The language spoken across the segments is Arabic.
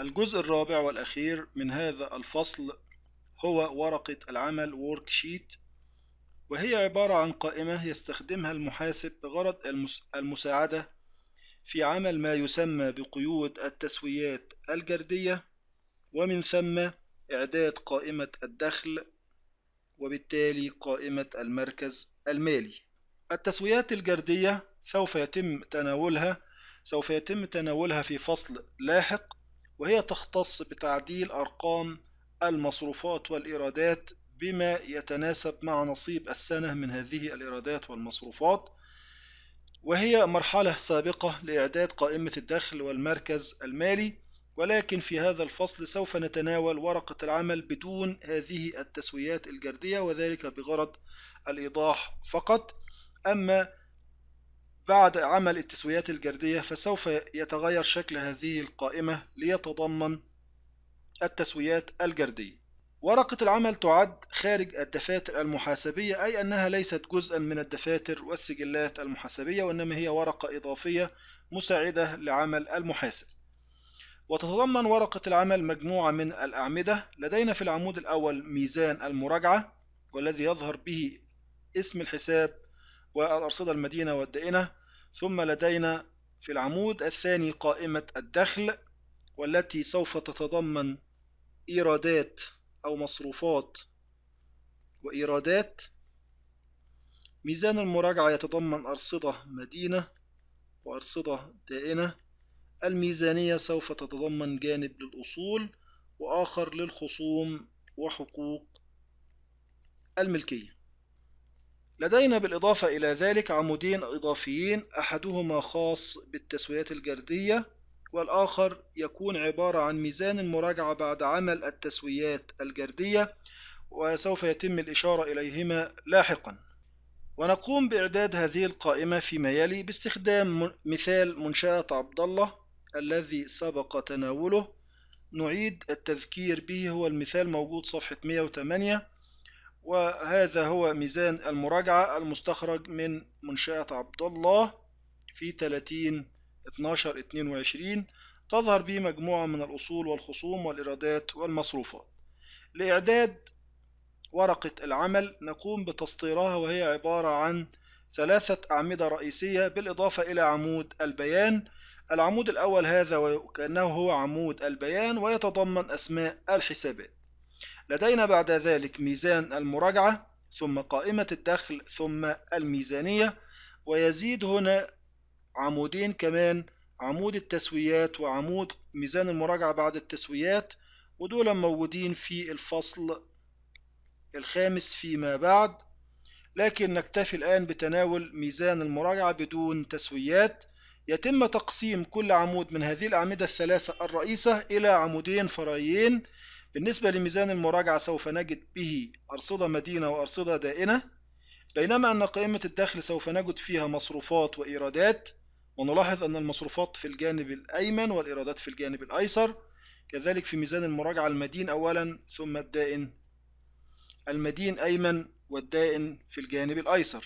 الجزء الرابع والأخير من هذا الفصل هو ورقة العمل Worksheet وهي عبارة عن قائمة يستخدمها المحاسب بغرض المساعدة في عمل ما يسمى بقيود التسويات الجردية ومن ثم إعداد قائمة الدخل وبالتالي قائمة المركز المالي التسويات الجردية سوف يتم تناولها سوف يتم تناولها في فصل لاحق وهي تختص بتعديل أرقام المصروفات والإيرادات بما يتناسب مع نصيب السنة من هذه الإيرادات والمصروفات وهي مرحلة سابقة لإعداد قائمة الدخل والمركز المالي ولكن في هذا الفصل سوف نتناول ورقة العمل بدون هذه التسويات الجردية وذلك بغرض الإيضاح فقط أما بعد عمل التسويات الجردية فسوف يتغير شكل هذه القائمة ليتضمن التسويات الجردية ورقة العمل تعد خارج الدفاتر المحاسبية أي أنها ليست جزءا من الدفاتر والسجلات المحاسبية وإنما هي ورقة إضافية مساعدة لعمل المحاسب وتتضمن ورقة العمل مجموعة من الأعمدة لدينا في العمود الأول ميزان المراجعة والذي يظهر به اسم الحساب والأرصدة المدينة والدائنة ثم لدينا في العمود الثاني قائمة الدخل والتي سوف تتضمن إيرادات أو مصروفات وإيرادات ميزان المراجعة يتضمن أرصدة مدينة وأرصدة دائنة الميزانية سوف تتضمن جانب للأصول وآخر للخصوم وحقوق الملكية لدينا بالإضافة إلى ذلك عمودين إضافيين أحدهما خاص بالتسويات الجردية والآخر يكون عبارة عن ميزان المراجعة بعد عمل التسويات الجردية وسوف يتم الإشارة إليهما لاحقا ونقوم بإعداد هذه القائمة فيما يلي باستخدام مثال منشأة عبد الله الذي سبق تناوله نعيد التذكير به هو المثال موجود صفحة 108 وهذا هو ميزان المراجعة المستخرج من منشأة عبد الله في 30 12 22 تظهر به مجموعة من الأصول والخصوم والإيرادات والمصروفات لإعداد ورقة العمل نقوم بتسطيرها وهي عبارة عن ثلاثة أعمدة رئيسية بالإضافة إلى عمود البيان العمود الأول هذا وكأنه هو عمود البيان ويتضمن أسماء الحسابات لدينا بعد ذلك ميزان المراجعة ثم قائمة الدخل ثم الميزانية ويزيد هنا عمودين كمان عمود التسويات وعمود ميزان المراجعة بعد التسويات ودول موجودين في الفصل الخامس فيما بعد لكن نكتفي الآن بتناول ميزان المراجعة بدون تسويات يتم تقسيم كل عمود من هذه الأعمدة الثلاثة الرئيسة إلى عمودين فرعيين بالنسبة لميزان المراجعة سوف نجد به أرصدة مدينة وأرصدة دائنة بينما أن قائمة الدخل سوف نجد فيها مصروفات وإيرادات ونلاحظ أن المصروفات في الجانب الأيمن والإيرادات في الجانب الأيسر كذلك في ميزان المراجعة المدين أولا ثم الدائن المدين أيمن والدائن في الجانب الأيسر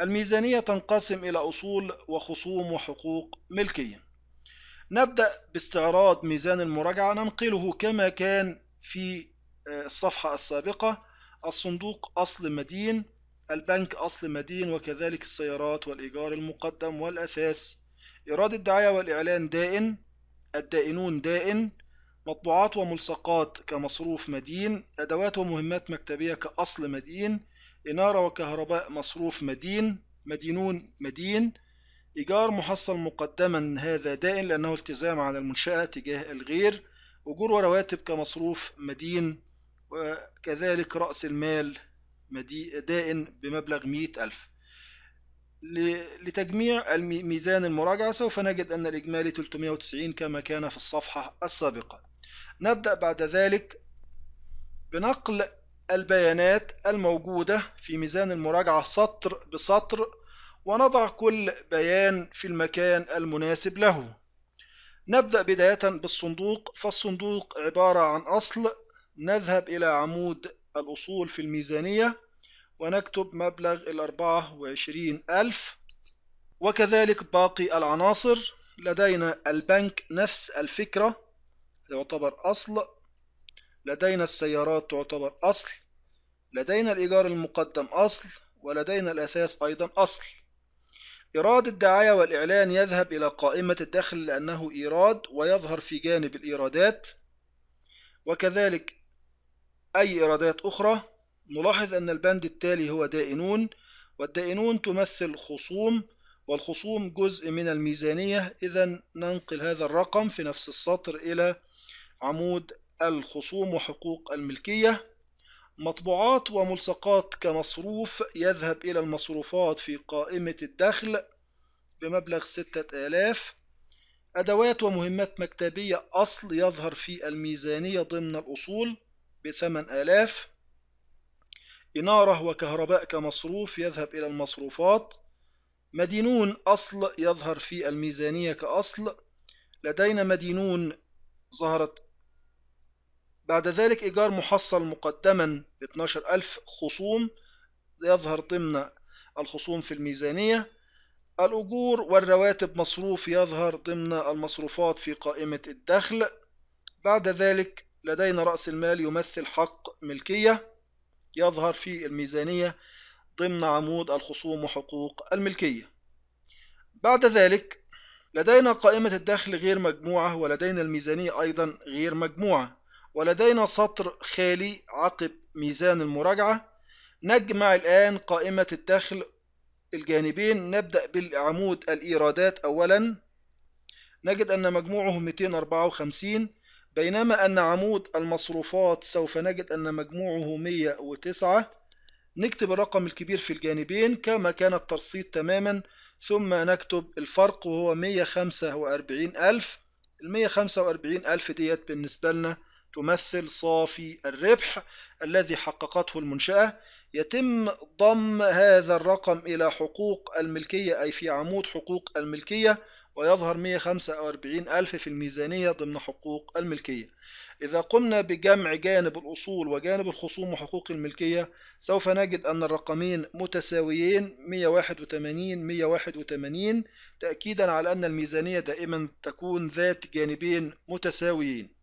الميزانية تنقسم إلى أصول وخصوم وحقوق ملكية نبدأ باستعراض ميزان المراجعة ننقله كما كان في آه، الصفحة السابقة الصندوق أصل مدين البنك أصل مدين وكذلك السيارات والإيجار المقدم والأثاث إيراد الدعاية والإعلان دائن الدائنون دائن مطبوعات وملصقات كمصروف مدين أدوات ومهمات مكتبية كأصل مدين إنارة وكهرباء مصروف مدين مدينون مدين إيجار محصل مقدما هذا دائن لأنه التزام على المنشأة تجاه الغير أجور ورواتب كمصروف مدين وكذلك رأس المال دائن بمبلغ مئة ألف لتجميع ميزان المراجعة سوف نجد أن الإجمالي 390 كما كان في الصفحة السابقة نبدأ بعد ذلك بنقل البيانات الموجودة في ميزان المراجعة سطر بسطر ونضع كل بيان في المكان المناسب له نبدأ بداية بالصندوق فالصندوق عبارة عن أصل نذهب إلى عمود الأصول في الميزانية ونكتب مبلغ الأربعة وعشرين ألف وكذلك باقي العناصر لدينا البنك نفس الفكرة يعتبر أصل لدينا السيارات تعتبر أصل لدينا الإيجار المقدم أصل ولدينا الأثاث أيضا أصل إيراد الدعاية والإعلان يذهب إلى قائمة الدخل لأنه إيراد ويظهر في جانب الإيرادات وكذلك أي إيرادات أخرى نلاحظ أن البند التالي هو دائنون والدائنون تمثل خصوم والخصوم جزء من الميزانية إذا ننقل هذا الرقم في نفس السطر إلى عمود الخصوم وحقوق الملكية مطبوعات وملصقات كمصروف يذهب إلى المصروفات في قائمة الدخل بمبلغ ستة آلاف أدوات ومهمات مكتبية أصل يظهر في الميزانية ضمن الأصول بثمن آلاف إنارة وكهرباء كمصروف يذهب إلى المصروفات مدينون أصل يظهر في الميزانية كأصل لدينا مدينون ظهرت بعد ذلك إيجار محصل مقدما ب 12000 خصوم يظهر ضمن الخصوم في الميزانية الأجور والرواتب مصروف يظهر ضمن المصروفات في قائمة الدخل بعد ذلك لدينا رأس المال يمثل حق ملكية يظهر في الميزانية ضمن عمود الخصوم وحقوق الملكية بعد ذلك لدينا قائمة الدخل غير مجموعة ولدينا الميزانية أيضا غير مجموعة ولدينا سطر خالي عقب ميزان المراجعة نجمع الآن قائمة الدخل الجانبين نبدأ بالعمود الإيرادات أولا نجد أن مجموعه 254 بينما أن عمود المصروفات سوف نجد أن مجموعه 109 نكتب الرقم الكبير في الجانبين كما كان الترصيد تماما ثم نكتب الفرق وهو 145 ألف المية خمسة وأربعين ألف ديت بالنسبة لنا تمثل صافي الربح الذي حققته المنشأة يتم ضم هذا الرقم إلى حقوق الملكية أي في عمود حقوق الملكية ويظهر 145 ألف في الميزانية ضمن حقوق الملكية إذا قمنا بجمع جانب الأصول وجانب الخصوم وحقوق الملكية سوف نجد أن الرقمين متساويين 181 181 تأكيدا على أن الميزانية دائما تكون ذات جانبين متساويين